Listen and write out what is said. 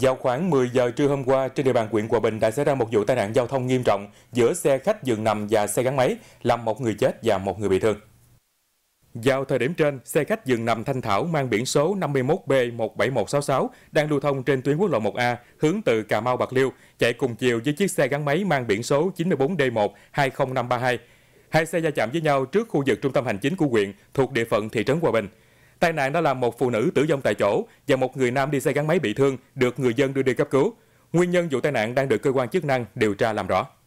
Vào khoảng 10 giờ trưa hôm qua, trên địa bàn huyện Hòa Bình đã xảy ra một vụ tai nạn giao thông nghiêm trọng giữa xe khách dừng nằm và xe gắn máy, làm một người chết và một người bị thương. Vào thời điểm trên, xe khách dừng nằm Thanh Thảo mang biển số 51B17166 đang lưu thông trên tuyến quốc lộ 1A hướng từ Cà Mau Bạc Liêu, chạy cùng chiều với chiếc xe gắn máy mang biển số 94 d 120532 Hai xe va chạm với nhau trước khu vực trung tâm hành chính của huyện thuộc địa phận thị trấn Hòa Bình. Tai nạn đã làm một phụ nữ tử vong tại chỗ và một người nam đi xe gắn máy bị thương được người dân đưa đi cấp cứu. Nguyên nhân vụ tai nạn đang được cơ quan chức năng điều tra làm rõ.